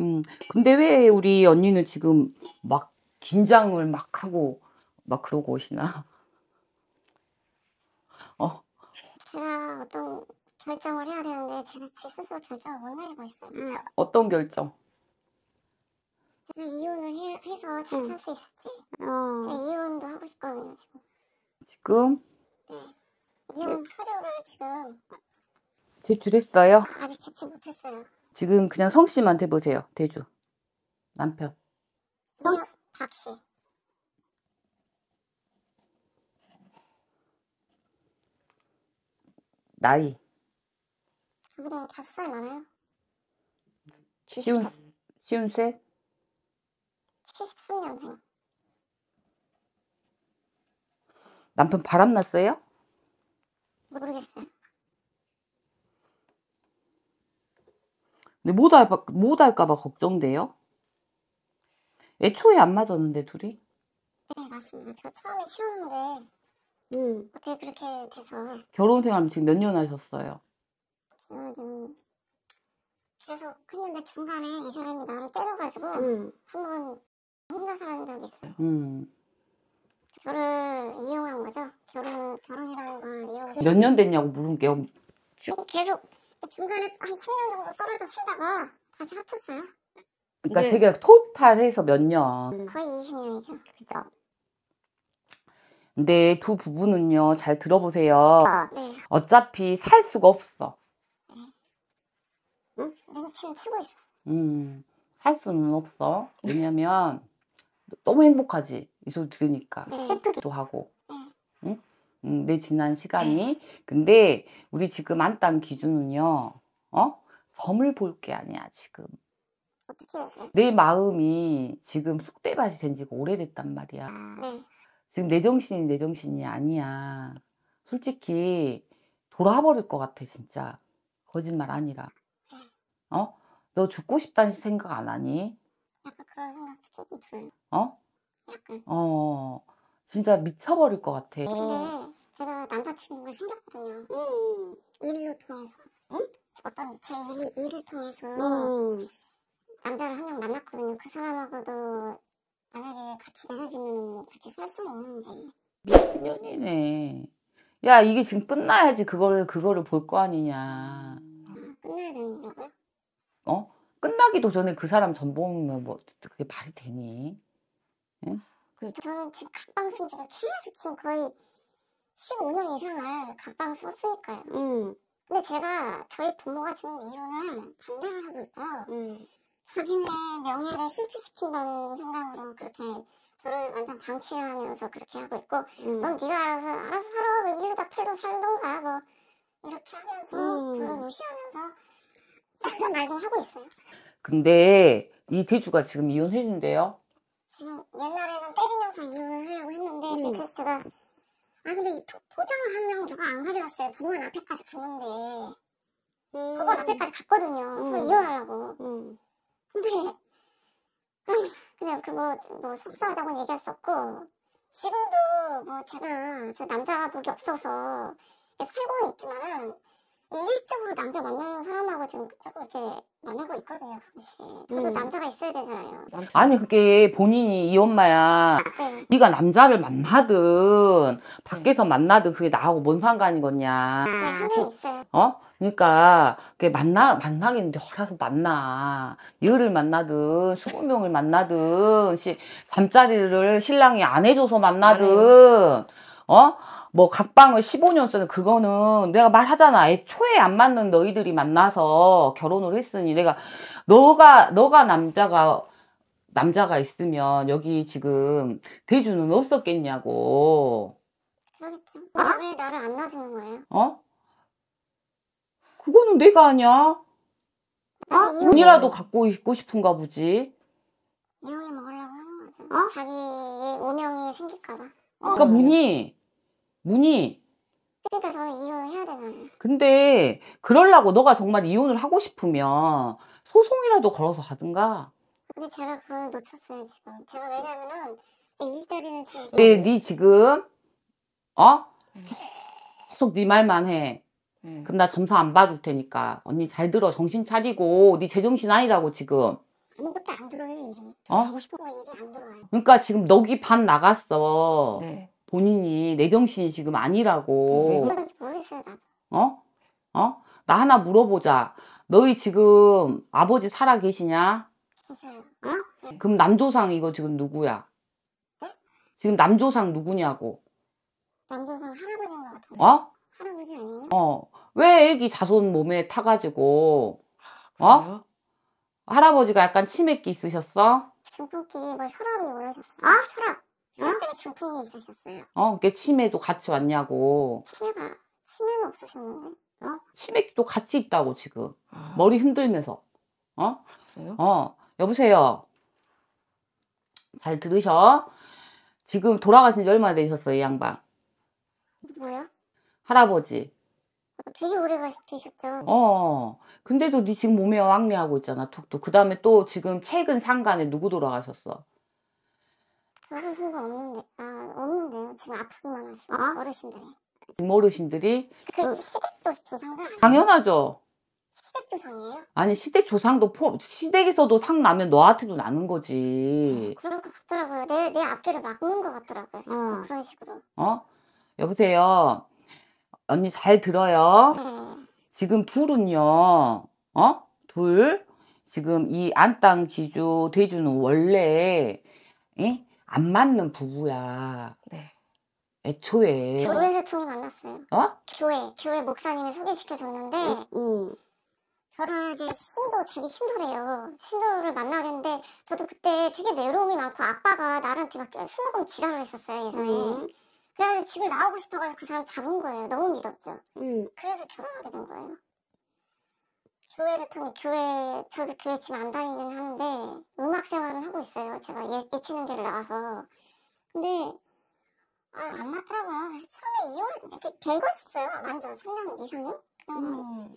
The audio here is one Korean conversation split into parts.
음, 근데 왜 우리 언니는 지금 막 긴장을 막 하고 막 그러고 오시나? 어. 제가 어떤 결정을 해야 되는데 제가 제 스스로 결정을 못 내리고 있어요. 음. 어떤 결정? 제가 이혼을 해, 해서 잘 살수 음. 있을지. 어. 제가 이혼도 하고 싶거든요 지금. 지금? 네. 이혼 서류를 지금 제출했어요? 아직 제출 못했어요. 지금 그냥 성씨만 대보세요. 대주. 남편. 성씨. 박씨. 나이. 저보다 다섯 살 많아요. 쉬운, 쉬운 세? 73년생. 남편 바람났어요? 모르겠어요. 근데 못, 알못 할까봐 걱정돼요? 애초에 안 맞았는데, 둘이? 네, 맞습니다. 저 처음에 쉬웠는데, 음. 어떻게 그렇게 돼서. 결혼 생활 지금 몇 년 하셨어요? 요즘 그래서 그데 중간에 이 사람이 나를 때려가지고 음. 한번 혼자 살은 적이 있어요. 음. 저를 이용한 거죠. 결혼 결혼이라는 걸 이용. 몇 년 됐냐고 물은 게 계속 중간에 한 3년 정도 떨어져 살다가 다시 합쳤어요. 그러니까 네. 되게 토탈해서 몇 년. 음, 거의 20년이죠. 그죠. 근데 두 부부는요, 잘 들어보세요. 어, 네. 어차피 살 수가 없어. 네. 음, 살 수는 없어. 왜냐면, 너무 행복하지. 이소 들으니까. 네. 슬프기도 하고. 음, 내 지난 시간이. 네. 근데 우리 지금 안 딴 기준은요. 어? 점을 볼 게 아니야 지금. 내 마음이 지금 쑥대밭이 된 지가 오래됐단 말이야. 아, 네. 지금 내 정신이 내 정신이 아니야. 솔직히 돌아버릴 것 같아 진짜. 거짓말 아니라. 네. 어? 너 죽고 싶다는 생각 안 하니? 약간 그런 생각 조금 들. 어? 약간. 어. 진짜 미쳐버릴 것 같아. 근데 제가 남자친구가 생겼거든요. 음. 일로 통해서. 응? 어떤 제 일, 일을 통해서 음. 남자를 한 명 만났거든요. 그 사람하고도 만약에 같이 맺어지면 같이 살 수 있는데. 미친년이네. 야 이게 지금 끝나야지 그거를 그거를 볼 거 아니냐. 아, 끝나야 되는 거라요 어? 끝나기도 전에 그 사람 전 보면 뭐 그게 말이 되니? 응? 저는 지금 각방 쓴 지가 계속 지금 거의 15년 이상을 갑방 썼으니까요. 음. 근데 제가 저희 부모가 지는 이유는 반대를 하고 있고요. 음. 자기네 명예를 실추시킨다는 생각으로 그렇게 저를 완전 방치하면서 그렇게 하고 있고 음. 넌 네가 알아서 알아서 살아 뭐 일도 다 풀도 살던가 뭐 이렇게 하면서 음. 저를 무시하면서 잠깐 말도 하고 있어요. 근데 이대주가 지금 이혼했는데요? 지금 옛날에는 때리면서 이혼을 하려고 했는데 음. 그래서 제가 아 근데 포, 포장을 하려면 누가 안 가져갔어요. 부모는 앞에까지 갔는데 음. 그건 앞에까지 갔거든요. 음. 서로 이혼하려고. 음. 근데 그냥 그뭐 뭐속상하다고는 얘기할 수 없고 지금도 뭐 제가 남자 복이 없어서 살고는 있지만은 일적으로 남자 만나는 사람하고 좀 이렇게 만나고 있거든요 가끔 저도 음. 남자가 있어야 되잖아요 아니 그게 본인이 이 엄마야 아, 네. 네가 남자를 만나든 네. 밖에서 만나든 그게 나하고 뭔 상관이 겠냐 아, 네, 한명 그 있어요 어? 그니까 그게 만나 만나긴 어라서 만나 열을 만나든 수십 명을 만나든 시, 잠자리를 신랑이 안 해줘서 만나든 어? 뭐 각방을 15년 쓰는 그거는 내가 말하잖아. 애초에 안 맞는 너희들이 만나서 결혼을 했으니 내가 너가 너가 남자가 남자가 있으면 여기 지금 대주는 없었겠냐고. 그왜 어? 나를 안 놔주는 거예요? 어? 그거는 내가 아니야. 어? 돈이라도 갖고 있고 싶은가 보지. 이용해 먹으려고 하는 거죠. 어? 자기 운명이 생길까봐. 그러니까 어. 문이 문이 그러니까 저는 이혼 해야 되잖아요. 근데 그럴라고 너가 정말 이혼을 하고 싶으면 소송이라도 걸어서 하든가. 근데 제가 그걸 놓쳤어요 지금. 제가 왜냐면은 내 일자리는 지금. 근네 네 지금 어 계속 네 말만 해. 음. 그럼 나 점수 안 봐줄 테니까 언니 잘 들어 정신 차리고 네 제정신 아니라고 지금. 아무것도 안 들어요 일이. 어? 하고 싶은 거 뭐 일이 안들어요 그러니까 지금 너기 반 나갔어. 네. 본인이 내 정신이 지금 아니라고. 모르겠어요, 나도. 어? 어? 나 하나 물어보자. 너희 지금 아버지 살아 계시냐? 맞아요. 어? 그럼 남조상 이거 지금 누구야? 네? 지금 남조상 누구냐고. 남조상 할아버지인 것 같아요. 어? 할아버지 아니에요? 어. 왜 애기 자손 몸에 타가지고, 아, 어? 할아버지가 약간 치맥기 있으셨어? 중풍기, 뭐 혈압이 올라셨어. 어? 혈압. 누나 어? 때문 중풍이 있으셨어요. 어, 그 치매도 같이 왔냐고. 치매가 치매는 없으셨는데. 어? 치맥도 같이 있다고 지금 아. 머리 흔들면서 어? 그래요? 어 여보세요 잘 들으셔 지금 돌아가신 지 얼마나 되셨어요 이 양반 뭐야? 할아버지 어, 되게 오래 가셨죠 어, 어 근데도 네 지금 몸에 왕래하고 있잖아 툭툭 그 다음에 또 지금 최근 상간에 누구 돌아가셨어 아무 친구 없는데 아 없는데요 지금 아프기만 하시고 어? 어르신들이 어르신들이 그 어. 시댁도 조상가 아니에요? 당연하죠 시댁 조상이에요? 아니 시댁 조상도 포, 시댁에서도 상 나면 너한테도 나는 거지 어, 그런 것 같더라고요 내, 내 앞길을 막는 것 같더라고요 어. 그, 그런 식으로 어? 여보세요 언니 잘 들어요 네. 지금 둘은요 어? 둘 지금 이 안 땅 기주 대주는 원래 에? 안 맞는 부부야. 네. 애초에. 교회에서 통해 만났어요. 어? 교회, 교회 목사님이 소개시켜줬는데, 음. 음. 저랑 이제 신도, 자기 신도래요. 신도를 만나는데, 저도 그때 되게 외로움이 많고, 아빠가 나한테 막술 먹으면 지랄을 했었어요, 예전에. 음. 그래서 집을 나오고 싶어가지고 그 사람 잡은 거예요. 너무 믿었죠. 음. 그래서 결혼하게 된 거예요. 교회를 통해 교회 저도 교회 지금 안 다니긴 하는데 음악 생활은 하고 있어요. 제가 예, 예체는계를 나와서 근데 아, 안 맞더라고요. 그래서 처음에 이혼 이렇게 결거였어요 완전 3년, 2, 3년. 음.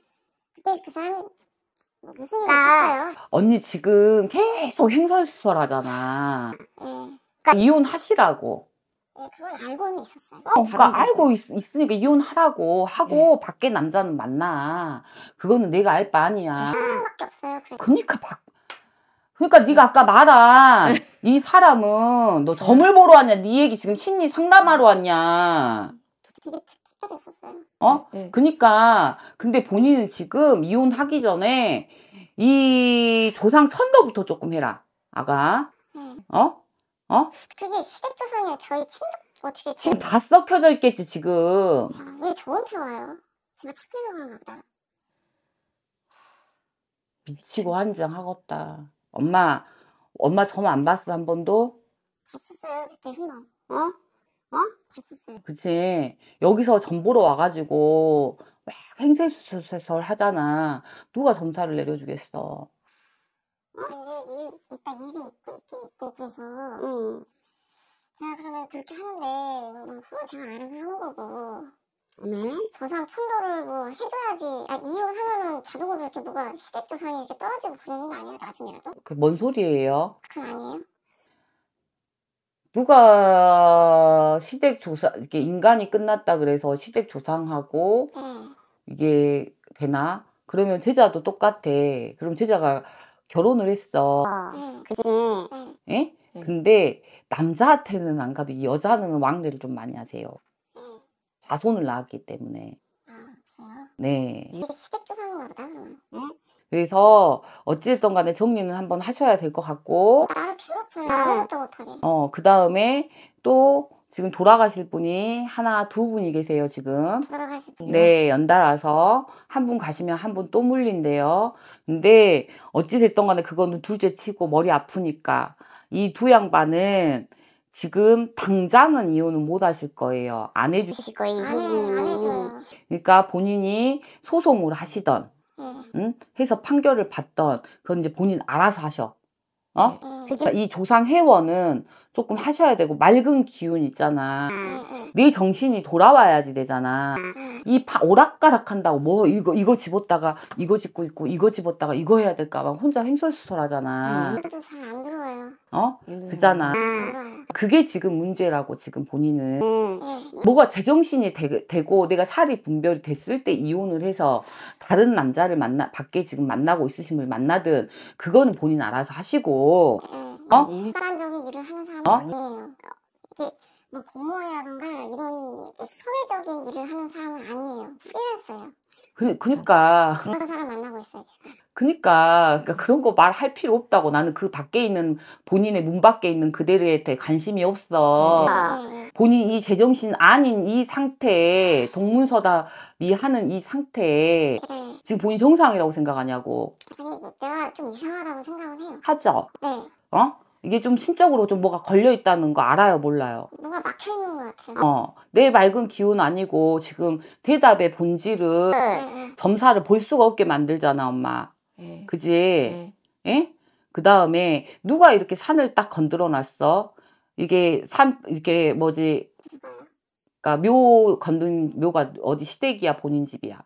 그때 그 사람 이 무슨 일이 있었어요? 언니 지금 계속 행설수설하잖아 네. 예. 그러니까 이혼하시라고. 예, 그건 알고는 있었어요. 어, 그러니까 알고 있, 으니까 이혼하라고 하고 네. 밖에 남자는 만나. 그거는 내가 알 바 아니야. 네, 하나밖에 없어요. 그래. 그러니까 밖. 그러니까 네가 네. 아까 말한 네. 이 사람은 너 점을 보러 왔냐? 네 얘기 지금 심리 상담하러 왔냐? 되게 했었어요. 어? 네. 그니까 근데 본인은 지금 이혼하기 전에 이 조상 천도부터 조금 해라. 아가. 네. 어? 어? 그게 시댁조상에 저희 친족 어떻게 지금 다 썩혀져 있겠지 지금 아, 왜 저한테 와요? 제가 착해서 그런 보다 미치고 환장하겄다 엄마 엄마 점 안 봤어 한 번도? 봤었어요 그때 흥망 어? 어? 봤었어요 그치 여기서 점 보러 와가지고 막 행세수술 하잖아 누가 점사를 내려주겠어 이리 일, 일단 일이 있고 있긴 있고 그래서 음. 제가 그러면 그렇게 하는데 뭐 그건 제가 알아서 한 거고 네? 저 사람 편도를 뭐 해줘야지 아, 이혼하면은 자동으로 이렇게 뭐가 시댁 조상에 이렇게 떨어지고 그러는 거 아니에요 나중에라도? 그 뭔 소리예요? 그건 아니에요 누가 시댁 조상 이렇게 인간이 끝났다 그래서 시댁 조상하고 네. 이게 되나? 그러면 제자도 똑같아. 그럼 제자가 결혼을 했어. 어, 그지? 예? 응. 근데 남자한테는 안 가도 여자는 왕래를 좀 많이 하세요. 자손을 낳았기 때문에. 아, 그래 네. 시댁조상인가 보다. 그래서 어찌됐든 간에 정리는 한번 하셔야 될 것 같고. 나를 필요풀 아무것도 못하게. 어, 그 다음에 또 지금 돌아가실 분이 하나 두 분이 계세요 지금 돌아가실 분네 연달아서 한 분 가시면 한 분 또 물린대요 근데 어찌 됐던 간에 그거는 둘째 치고 머리 아프니까 이 두 양반은 지금 당장은 이혼은 못 하실 거예요 안 해주실 거예요 안, 해, 안해줘 그러니까 본인이 소송을 하시던 네. 응? 해서 판결을 받던 그건 이제 본인 알아서 하셔 어? 네. 그러니까 이 조상 회원은 조금 하셔야 되고 맑은 기운 있잖아 네 정신이 돌아와야지 되잖아 이 파, 오락가락 한다고 뭐 이거 이거 집었다가 이거 짚고 있고 이거 집었다가 이거 해야 될까 막 혼자 횡설수설 하잖아 잘안 들어와요 어? 음. 그잖아 그게 지금 문제라고 지금 본인은 뭐가 제정신이 되, 고 내가 살이 분별이 됐을 때 이혼을 해서 다른 남자를 만나 밖에 지금 만나고 있으신 분을 만나든 그거는 본인 알아서 하시고 어? 일반적인 음. 일을 하는 아니에요. 뭐 공모회라든가 이런 그 사회적인 일을 하는 사람은 아니에요. 프리랜서예요. 그, 그니까. 그래서 사람 만나고 있어요, 제 그니까. 그러니까 그런 거 말할 필요 없다고. 나는 그 밖에 있는, 본인의 문 밖에 있는 그대로에 대해 관심이 없어. 네. 본인이 제정신 아닌 이 상태에, 동문서답이 하는 이 상태에, 네. 지금 본인 정상이라고 생각하냐고. 아니, 내가 좀 이상하다고 생각은 해요. 하죠? 네. 어? 이게 좀 신적으로 좀 뭐가 걸려 있다는 거 알아요, 몰라요? 뭐가 막혀 있는 것 같아요. 어, 내 맑은 기운 아니고 지금 대답의 본질은 네, 네. 점사를 볼 수가 없게 만들잖아, 엄마. 네. 그지? 예. 예? 그 다음에 누가 이렇게 산을 딱 건드려 놨어? 이게 산 이렇게 뭐지? 그니까묘 건든 묘가 어디 시댁이야, 본인 집이야?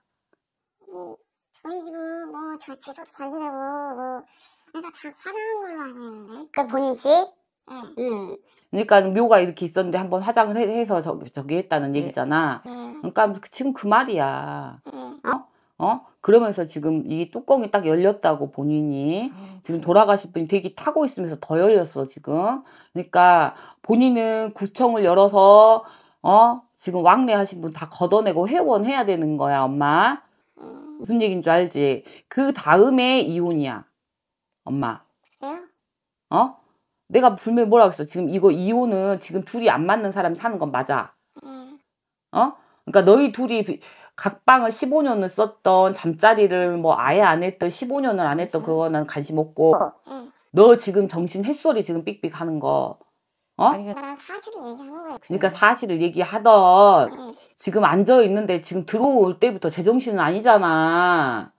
뭐, 저희 집은 뭐 저, 제사도 잘 지내고 뭐. 그러니다 화장한 걸로 알고 있는데. 그 본인 집? 네. 예. 음. 그러니까 묘가 이렇게 있었는데 한번 화장을 해, 서 저기, 저기 했다는 네. 얘기잖아. 네. 그러니까 지금 그 말이야. 네. 어? 어? 그러면서 지금 이 뚜껑이 딱 열렸다고 본인이 아, 지금 네. 돌아가실 분이 되게 타고 있으면서 더 열렸어 지금 그러니까 본인은 구청을 열어서 어 지금 왕래 하신 분 다 걷어내고 회원해야 되는 거야 엄마 음. 무슨 얘기인 줄 알지 그 다음에 이혼이야 엄마. 예? 어? 내가 분명히 뭐라고 했어. 지금 이거 이혼은 지금 둘이 안 맞는 사람이 사는 건 맞아. 예. 어? 그러니까 너희 둘이 각방을 15년을 썼던 잠자리를 뭐 아예 안 했던 15년을 안 했던 그거는 관심 없고 예. 너 지금 정신 햇소리 지금 삑삑 하는 거 어? 사실을 얘기하는 거야. 그러니까 사실을 얘기하던 지금 앉아 있는데 지금 들어올 때부터 제정신은 아니잖아.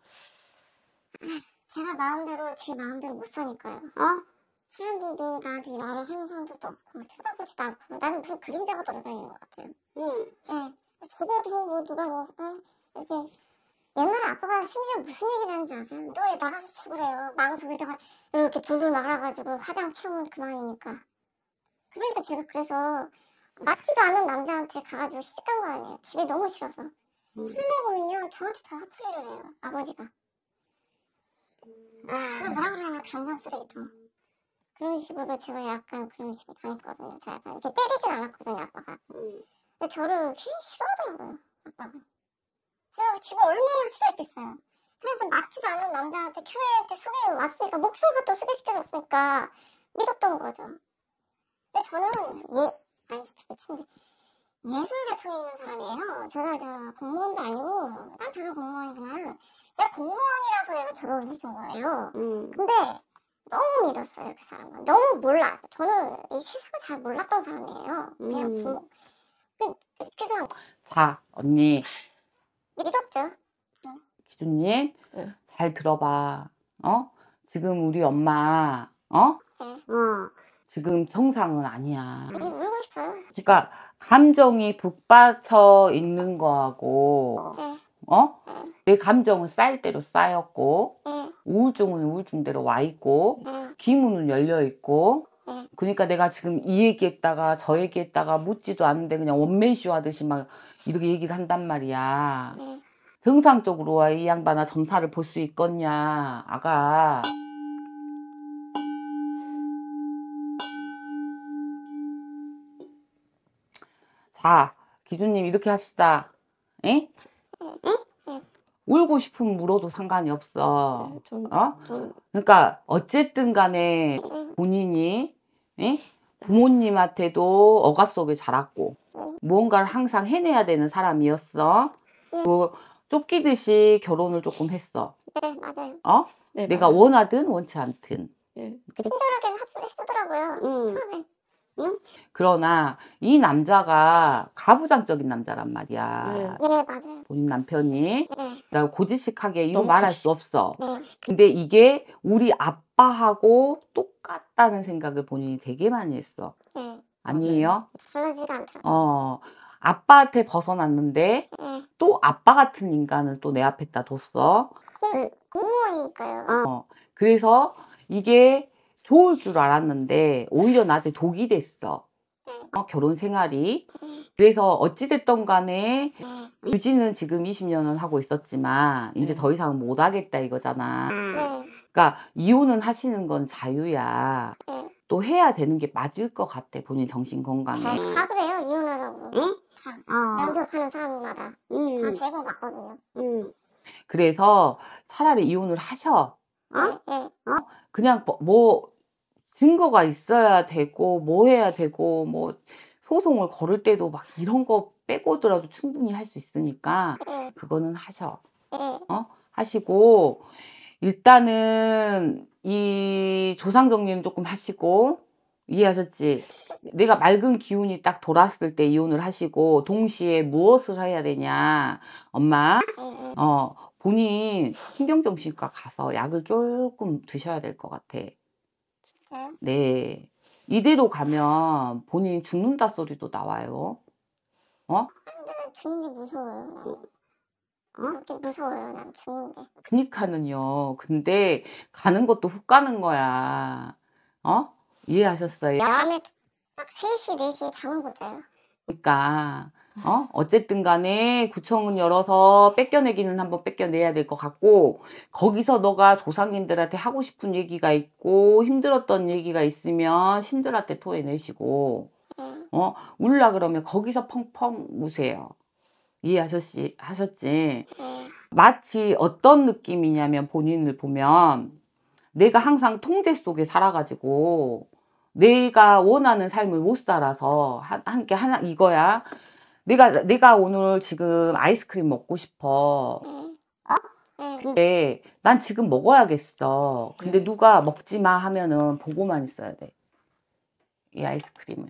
제가 마음대로 제 마음대로 못 사니까요. 어? 사람들도 나한테 말을 하는 사람들도 없고 쳐다보지도 않고 나는 무슨 그림자가 돌아다니는 것 같아요. 응. 예. 적어도 뭐 누가 뭐 예? 이렇게 옛날에 아빠가 심지어 무슨 얘기를 하는지 아세요? 너왜 나가서 죽으래요. 망석에다가 이렇게 돌돌 말아가지고 화장 채우면 그만이니까. 그러니까 제가 그래서 맞지도 않은 남자한테 가가지고 시집간 거 아니에요. 집에 너무 싫어서. 음. 술 먹으면요 저한테 다 사투리를 해요. 아버지가. 그 뭐라 고그러면 감정 쓰레기통 그런 식으로 제가 약간 그런 식으로 당했거든요 제가 약간 이렇게 때리진 않았거든요 아빠가 근데 저를 괜히 싫어하더라고요 아빠가 그래 집을 얼마나 싫어했겠어요 그래서 맞지도 않은 남자한테 큐에한테 소개 해 왔으니까 목소리가또 소개시켜줬으니까 믿었던 거죠 근데 저는 예 아니 진 미친데 그 예술대통에 있는 사람이에요 제가 저 공무원도 아니고 난 다른 공무원이지만 제가 공무원 하려고 결혼 했던 거예요. 음. 근데 너무 믿었어요 그 사람은. 너무 몰라. 저는 이 세상을 잘 몰랐던 사람이에요. 그냥 음. 부모. 그, 그래서 그 자 언니 믿었죠. 네. 기준님 응. 네. 잘 들어봐. 어 지금 우리 엄마 어? 응. 네. 어. 지금 정상은 아니야. 아니, 싶어요. 그러니까 감정이 북받쳐 있는 거하고 어. 어? 내 감정은 쌓일대로 쌓였고 우울증은 우울증대로 와 있고 기문은 열려 있고 그러니까 내가 지금 이 얘기했다가 저 얘기했다가 묻지도 않은데 그냥 원맨쇼 하듯이 막 이렇게 얘기를 한단 말이야 정상적으로 와 이 양반아 점사를 볼 수 있겠냐 아가 자 기준님 이렇게 합시다 에? 응? 울고 싶으면 울어도 상관이 없어. 네, 전, 어? 전... 그러니까 어쨌든 간에 본인이 에? 네. 부모님한테도 억압 속에 자랐고 무언가를 항상 해내야 되는 사람이었어. 뭐 쫓기듯이 결혼을 조금 했어. 네 맞아요. 어? 네, 내가 맞아요. 원하든 원치 않든. 네. 친절하게는 합수했더라고요. 음. 처음에. 그러나 이 남자가 가부장적인 남자란 말이야. 네, 네 맞아요. 본인 남편이 네. 나 고지식하게 이거 말할 수 없어. 네. 근데 이게 우리 아빠하고 똑같다는 생각을 본인이 되게 많이 했어. 네. 아니에요? 그러지가 않더라고. 어. 아빠한테 벗어났는데 네. 또 아빠 같은 인간을 또 내 앞에다 뒀어. 그, 공무원이니까요. 어. 그래서 이게 좋을 줄 알았는데 오히려 나한테 독이 됐어. 어, 결혼 생활이. 그래서 어찌됐던 간에 유지는 지금 20년은 하고 있었지만 이제 더 이상 못 하겠다 이거잖아. 그러니까 이혼은 하시는 건 자유야. 또 해야 되는 게 맞을 것 같아 본인 정신 건강에. 다 그래요 이혼하라고. 응? 어. 면접하는 사람마다 음. 다 제보 받거든요. 음. 그래서 차라리 이혼을 하셔. 어? 어? 그냥 뭐, 뭐 증거가 있어야 되고 뭐 해야 되고 뭐 소송을 걸을 때도 막 이런 거 빼고더라도 충분히 할 수 있으니까 그거는 하셔. 어? 하시고 일단은 이 조상정님 조금 하시고 이해하셨지? 내가 맑은 기운이 딱 돌았을 때 이혼을 하시고 동시에 무엇을 해야 되냐 엄마 어 본인 신경정신과 가서 약을 조금 드셔야 될 것 같아 네. 이대로 가면 본인이 죽는다 소리도 나와요. 어? 한동안 죽는 게 무서워요. 무섭긴 어? 무서워요. 난 죽는 게. 그니까는요. 근데 가는 것도 훅 가는 거야. 어? 이해하셨어요? 밤에막 3시, 4시에 잠을 못 자요. 그니까 어? 어쨌든 간에 구청은 열어서 뺏겨내기는 한번 뺏겨내야 될 것 같고 거기서 너가 조상님들한테 하고 싶은 얘기가 있고 힘들었던 얘기가 있으면 신들한테 토해내시고 어? 울라 그러면 거기서 펑펑 우세요. 이해하셨지? 하셨지? 마치 어떤 느낌이냐면 본인을 보면 내가 항상 통제 속에 살아가지고 내가 원하는 삶을 못 살아서 한께 하나 이거야 내가 내가 오늘 지금 아이스크림 먹고 싶어. 어? 근데 난 지금 먹어야겠어. 근데 누가 먹지 마 하면은 보고만 있어야 돼. 이 아이스크림을.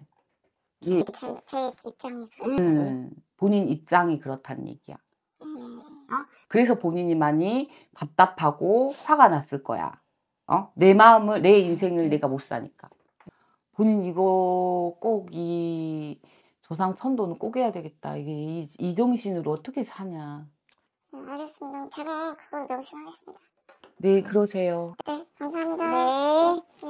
이 입장이 음, 본인 입장이 그렇다는 얘기야. 음. 어? 그래서 본인이 많이 답답하고 화가 났을 거야. 어? 내 마음을, 내 인생을 음. 내가 못 사니까. 본인 이거 꼭이 조상 선도는 꼭 해야 되겠다. 이게 이, 이 정신으로 어떻게 사냐. 음, 알겠습니다. 제가 그걸 명심하겠습니다. 네, 그러세요. 네, 감사합니다. 네. 네.